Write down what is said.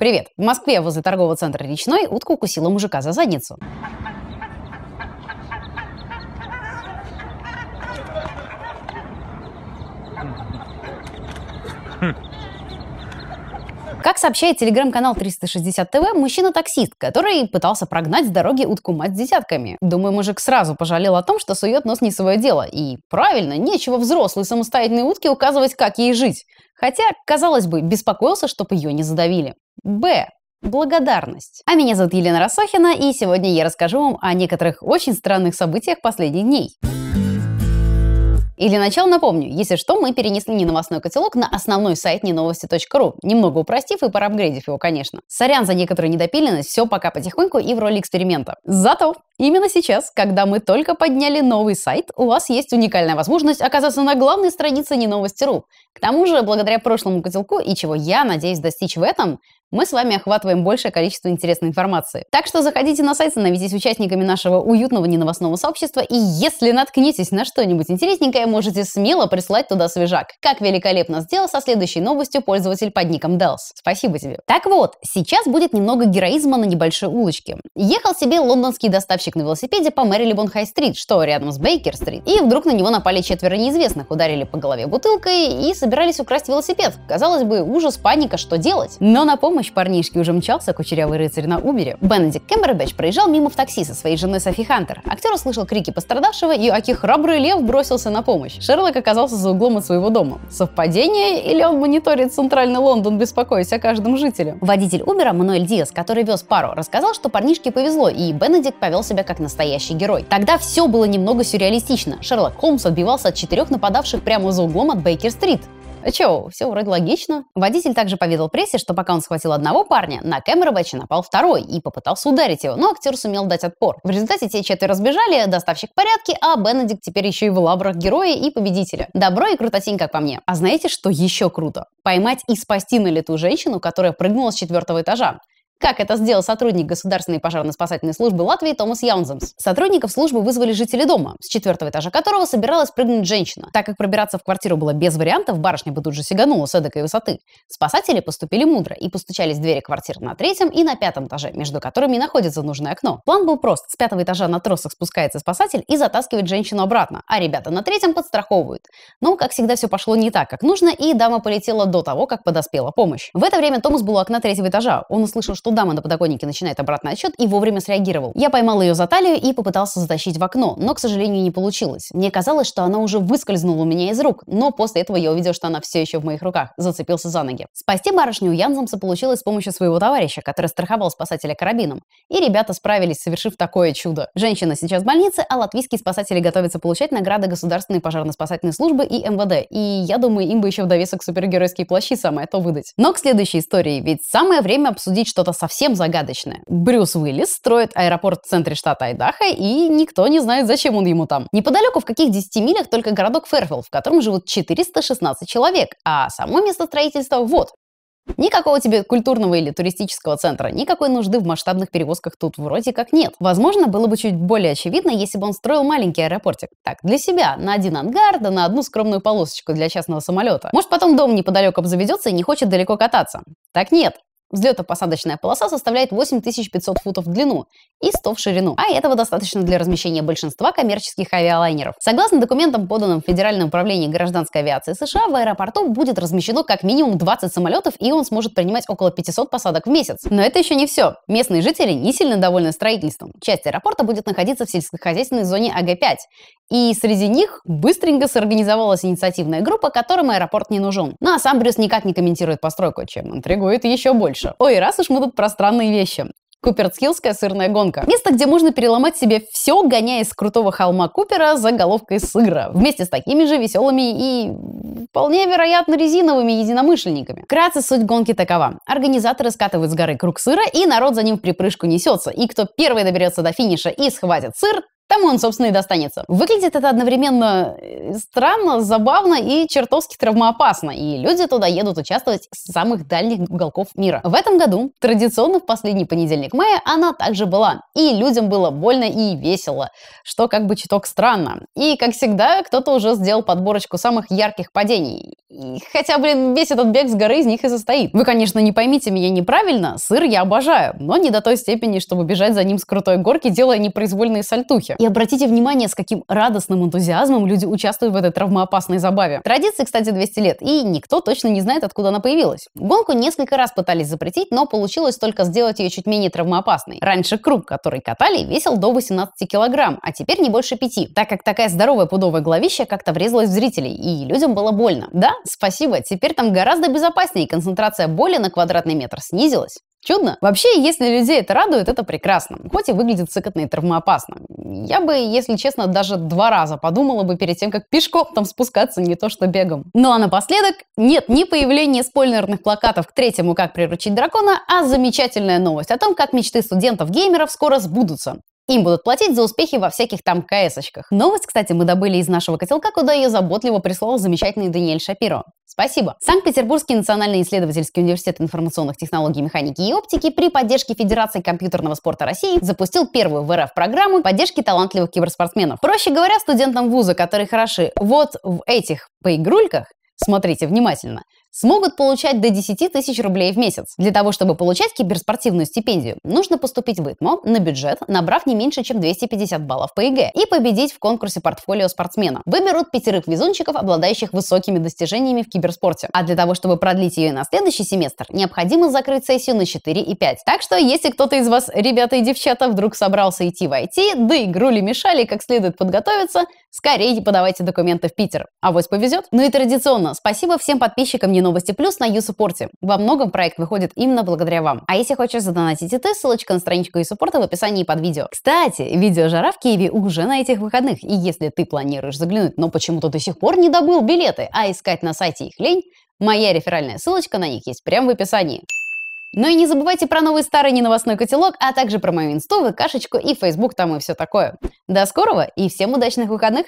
Привет. В Москве возле торгового центра «Речной» утка укусила мужика за задницу. Как сообщает телеграм-канал 360 ТВ, мужчина-таксист, который пытался прогнать с дороги утку мать с десятками. Думаю, мужик сразу пожалел о том, что сует нос не свое дело. И правильно, нечего взрослой самостоятельной утке указывать, как ей жить. Хотя, казалось бы, беспокоился, чтобы ее не задавили. Б. Благодарность. А меня зовут Елена Росохина, и сегодня я расскажу вам о некоторых очень странных событиях последних дней. И для начала напомню, если что, мы перенесли неномостной котелок на основной сайт неновости.ру, немного упростив и проапгрейдив его, конечно. Сорян за некоторую недопиленность, все пока потихоньку и в роли эксперимента. Зато именно сейчас, когда мы только подняли новый сайт, у вас есть уникальная возможность оказаться на главной странице неновости.ру. К тому же, благодаря прошлому котелку и чего я надеюсь достичь в этом, мы с вами охватываем большее количество интересной информации. Так что заходите на сайт, становитесь участниками нашего уютного неновостного сообщества, и если наткнетесь на что-нибудь интересненькое, можете смело прислать туда свежак. Как великолепно сделал со следующей новостью пользователь под ником Делс. Спасибо тебе. Так вот, сейчас будет немного героизма на небольшой улочке. Ехал себе лондонский доставщик на велосипеде по Мэрилибон Хай-стрит, что рядом с Бейкер-стрит, и вдруг на него напали четверо неизвестных, ударили по голове бутылкой и собирались украсть велосипед. Казалось бы, ужас, паника, что делать? Но на помощь помощь парнишке уже мчался кучерявый рыцарь на Убере. Бенедикт Кэмбербэтч проезжал мимо в такси со своей женой Софи Хантер. Актер услышал крики пострадавшего и аки храбрый лев бросился на помощь. Шерлок оказался за углом от своего дома. Совпадение или он мониторит центральный Лондон, беспокоясь о каждом жителе? Водитель Убера Мануэль Диас, который вез пару, рассказал, что парнишке повезло, и Бенедикт повел себя как настоящий герой. Тогда все было немного сюрреалистично. Шерлок Холмс отбивался от четырех нападавших прямо за углом от Бейкер-стрит. Э, Чего, все вроде логично. Водитель также поведал прессе, что пока он схватил одного парня, на Кэмера Бэтча напал второй и попытался ударить его, но актер сумел дать отпор. В результате те четверо сбежали, доставщик порядки, а Бенедикт теперь еще и в лабрах героя и победителя. Добро и крутотень, как по мне. А знаете, что еще круто? Поймать и спасти на лету женщину, которая прыгнула с четвертого этажа. Как это сделал сотрудник Государственной пожарно-спасательной службы Латвии Томас Яунземс? Сотрудников службы вызвали жители дома, с четвертого этажа которого собиралась прыгнуть женщина. Так как пробираться в квартиру было без вариантов, барышня бы тут же сиганула с эдакой высоты. Спасатели поступили мудро и постучались в двери квартир на третьем и на пятом этаже, между которыми и находится нужное окно. План был прост. С пятого этажа на тросах спускается спасатель и затаскивает женщину обратно, а ребята на третьем подстраховывают. Но, как всегда, все пошло не так, как нужно, и дама полетела до того, как подоспела помощь. В это время Томас был у окна третьего этажа. Он услышал, что что дама на подоконнике начинает обратный отсчет и вовремя среагировал. Я поймал ее за талию и попытался затащить в окно, но, к сожалению, не получилось. Мне казалось, что она уже выскользнула у меня из рук, но после этого я увидел, что она все еще в моих руках. Зацепился за ноги. Спасти барышню Янзамса получилось с помощью своего товарища, который страховал спасателя карабином. И ребята справились, совершив такое чудо. Женщина сейчас в больнице, а латвийские спасатели готовятся получать награды Государственной пожарно-спасательной службы и МВД. И я думаю, им бы еще в довесок супергеройские плащи самое то выдать. Но к следующей истории, ведь самое время обсудить что-то совсем загадочное. Брюс Уиллис строит аэропорт в центре штата Айдаха, и никто не знает, зачем он ему там. Неподалеку в каких 10 милях только городок Фервилл, в котором живут 416 человек, а само место строительства вот, Никакого тебе культурного или туристического центра, никакой нужды в масштабных перевозках тут вроде как нет. Возможно, было бы чуть более очевидно, если бы он строил маленький аэропортик. Так, для себя, на один ангар, да на одну скромную полосочку для частного самолета. Может, потом дом неподалеку обзаведется и не хочет далеко кататься. Так нет, Взлетно-посадочная полоса составляет 8500 футов в длину и 100 в ширину, а этого достаточно для размещения большинства коммерческих авиалайнеров. Согласно документам, поданным в Федеральное управление гражданской авиации США, в аэропорту будет размещено как минимум 20 самолетов, и он сможет принимать около 500 посадок в месяц. Но это еще не все. Местные жители не сильно довольны строительством. Часть аэропорта будет находиться в сельскохозяйственной зоне АГ-5, и среди них быстренько сорганизовалась инициативная группа, которым аэропорт не нужен. Но ну, а сам Брюс никак не комментирует постройку, чем интригует еще больше дальше. Ой, раз уж мы тут про странные вещи. Куперцхиллская сырная гонка. Место, где можно переломать себе все, гоняя с крутого холма Купера за головкой сыра. Вместе с такими же веселыми и вполне вероятно резиновыми единомышленниками. Вкратце суть гонки такова. Организаторы скатывают с горы круг сыра, и народ за ним в припрыжку несется. И кто первый доберется до финиша и схватит сыр, тому он, собственно, и достанется. Выглядит это одновременно э, странно, забавно и чертовски травмоопасно, и люди туда едут участвовать с самых дальних уголков мира. В этом году, традиционно в последний понедельник мая, она также была, и людям было больно и весело, что как бы чуток странно. И, как всегда, кто-то уже сделал подборочку самых ярких падений. И, хотя, блин, весь этот бег с горы из них и состоит. Вы, конечно, не поймите меня неправильно, сыр я обожаю, но не до той степени, чтобы бежать за ним с крутой горки, делая непроизвольные сальтухи. И обратите внимание, с каким радостным энтузиазмом люди участвуют в этой травмоопасной забаве. Традиции, кстати, 200 лет, и никто точно не знает, откуда она появилась. Гонку несколько раз пытались запретить, но получилось только сделать ее чуть менее травмоопасной. Раньше круг, который катали, весил до 18 килограмм, а теперь не больше 5, так как такая здоровая пудовая головища как-то врезалась в зрителей, и людям было больно. Да, спасибо, теперь там гораздо безопаснее, концентрация боли на квадратный метр снизилась. Чудно. Вообще, если людей это радует, это прекрасно. Хоть и выглядит сыкотно и травмоопасно. Я бы, если честно, даже два раза подумала бы перед тем, как пешком там спускаться, не то что бегом. Ну а напоследок, нет ни появления спойлерных плакатов к третьему «Как приручить дракона», а замечательная новость о том, как мечты студентов-геймеров скоро сбудутся. Им будут платить за успехи во всяких там КС-очках. Новость, кстати, мы добыли из нашего котелка, куда ее заботливо прислал замечательный Даниэль Шапиро. Спасибо. Санкт-Петербургский национальный исследовательский университет информационных технологий, механики и оптики при поддержке Федерации компьютерного спорта России запустил первую в РФ программу поддержки талантливых киберспортсменов. Проще говоря, студентам вуза, которые хороши вот в этих поигрульках, смотрите внимательно, смогут получать до 10 тысяч рублей в месяц. Для того, чтобы получать киберспортивную стипендию, нужно поступить в ИТМО на бюджет, набрав не меньше, чем 250 баллов по ЕГЭ и победить в конкурсе портфолио спортсмена. Выберут пятерых везунчиков, обладающих высокими достижениями в киберспорте. А для того, чтобы продлить ее на следующий семестр, необходимо закрыть сессию на 4 и 5. Так что, если кто-то из вас, ребята и девчата, вдруг собрался идти в IT, да и грули мешали, как следует подготовиться, скорее подавайте документы в Питер. А вось повезет. Ну и традиционно, спасибо всем подписчикам Дни новости плюс на Юсупорте. Во многом проект выходит именно благодаря вам. А если хочешь задонатить и ты, ссылочка на страничку Юсупорта в описании под видео. Кстати, видео «Жара» в Киеве уже на этих выходных. И если ты планируешь заглянуть, но почему-то до сих пор не добыл билеты, а искать на сайте их лень, моя реферальная ссылочка на них есть прямо в описании. Ну и не забывайте про новый старый неновостной котелок, а также про мою инсту, кашечку и фейсбук, там и все такое. До скорого и всем удачных выходных!